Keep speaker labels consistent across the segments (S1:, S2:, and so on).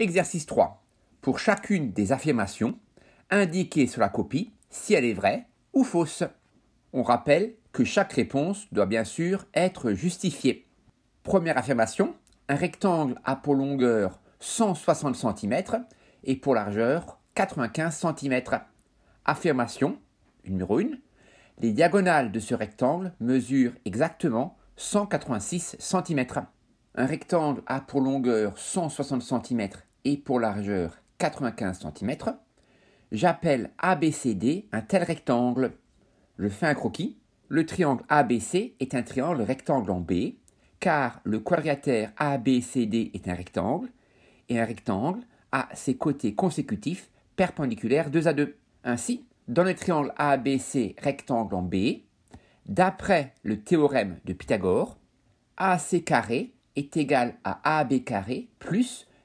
S1: Exercice 3. Pour chacune des affirmations, indiquez sur la copie si elle est vraie ou fausse. On rappelle que chaque réponse doit bien sûr être justifiée. Première affirmation, un rectangle a pour longueur 160 cm et pour largeur 95 cm. Affirmation numéro 1. Les diagonales de ce rectangle mesurent exactement 186 cm. Un rectangle a pour longueur 160 cm et pour largeur 95 cm, j'appelle ABCD un tel rectangle. Je fais un croquis. Le triangle ABC est un triangle rectangle en B, car le quadrilatère ABCD est un rectangle, et un rectangle a ses côtés consécutifs perpendiculaires 2 à 2. Ainsi, dans le triangle ABC rectangle en B, d'après le théorème de Pythagore, AC est égal à AB plus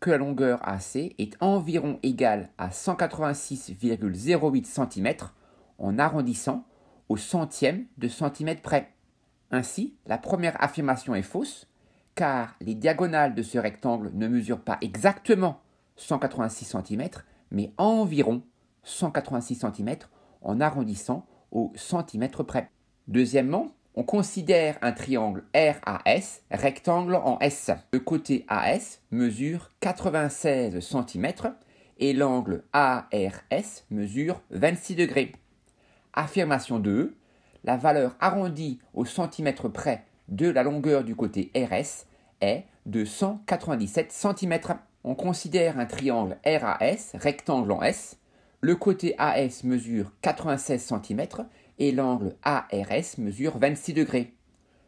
S1: que la longueur AC est environ égale à 186,08 cm en arrondissant au centième de centimètre près. Ainsi, la première affirmation est fausse, car les diagonales de ce rectangle ne mesurent pas exactement 186 cm, mais environ 186 cm en arrondissant au centimètre près. Deuxièmement, on considère un triangle RAS, rectangle en S. Le côté AS mesure 96 cm et l'angle ARS mesure 26 degrés. Affirmation 2. E, la valeur arrondie au centimètre près de la longueur du côté RS est de 197 cm. On considère un triangle RAS, rectangle en S. Le côté AS mesure 96 cm et l'angle ARS mesure 26 degrés.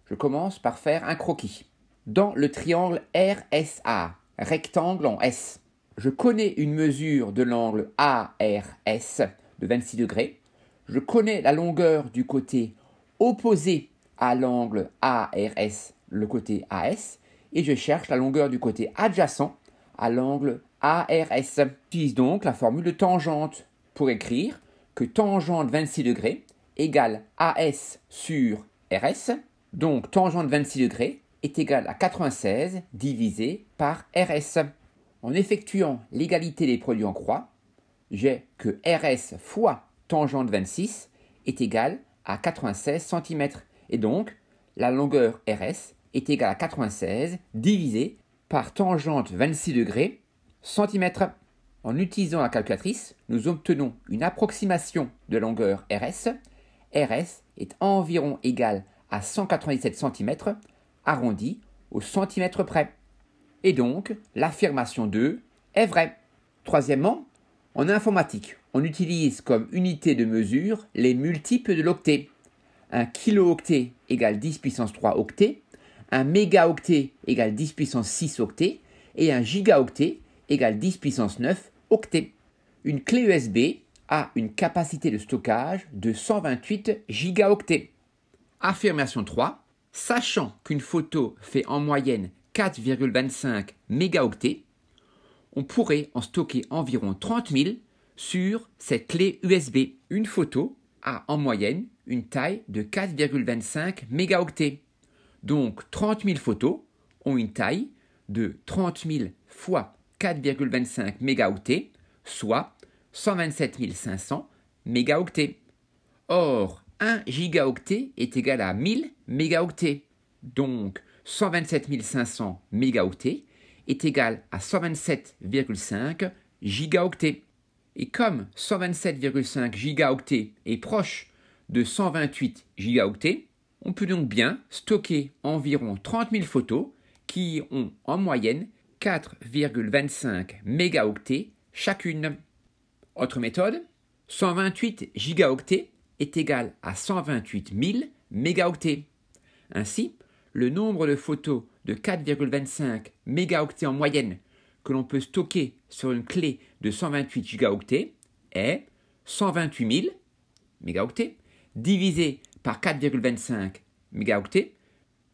S1: Je commence par faire un croquis. Dans le triangle RSA, rectangle en S, je connais une mesure de l'angle ARS de 26 degrés. Je connais la longueur du côté opposé à l'angle ARS, le côté AS, et je cherche la longueur du côté adjacent à l'angle ARS. J'utilise donc la formule de tangente pour écrire que tangente 26 degrés, égale AS sur RS, donc tangente 26 degrés est égal à 96 divisé par RS. En effectuant l'égalité des produits en croix, j'ai que RS fois tangente 26 est égale à 96 cm. Et donc, la longueur RS est égale à 96 divisé par tangente 26 degrés cm. En utilisant la calculatrice, nous obtenons une approximation de longueur RS RS est environ égal à 197 cm arrondi au centimètre près. Et donc, l'affirmation 2 est vraie. Troisièmement, en informatique, on utilise comme unité de mesure les multiples de l'octet. Un kilooctet égale 10 puissance 3 octets, un mégaoctet égale 10 puissance 6 octets et un gigaoctet égale 10 puissance 9 octets. Une clé USB a une capacité de stockage de 128 gigaoctets. Affirmation 3. Sachant qu'une photo fait en moyenne 4,25 mégaoctets, on pourrait en stocker environ 30 000 sur cette clé USB. Une photo a en moyenne une taille de 4,25 mégaoctets. Donc 30 000 photos ont une taille de 30 000 fois 4,25 mégaoctets, soit 127 500 mégaoctets. Or, 1 gigaoctet est égal à 1000 mégaoctets. Donc, 127 500 mégaoctets est égal à 127,5 gigaoctets. Et comme 127,5 gigaoctets est proche de 128 gigaoctets, on peut donc bien stocker environ 30 000 photos qui ont en moyenne 4,25 mégaoctets chacune. Autre méthode, 128 gigaoctets est égal à 128 000 mégaoctets. Ainsi, le nombre de photos de 4,25 mégaoctets en moyenne que l'on peut stocker sur une clé de 128 gigaoctets est 128 000 mégaoctets divisé par 4,25 mégaoctets,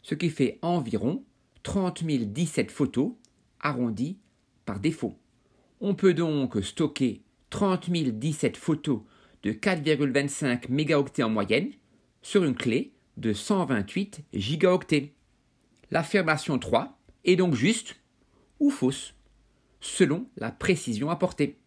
S1: ce qui fait environ 30 017 photos arrondies par défaut. On peut donc stocker 30 017 photos de 4,25 mégaoctets en moyenne sur une clé de 128 gigaoctets. L'affirmation 3 est donc juste ou fausse selon la précision apportée.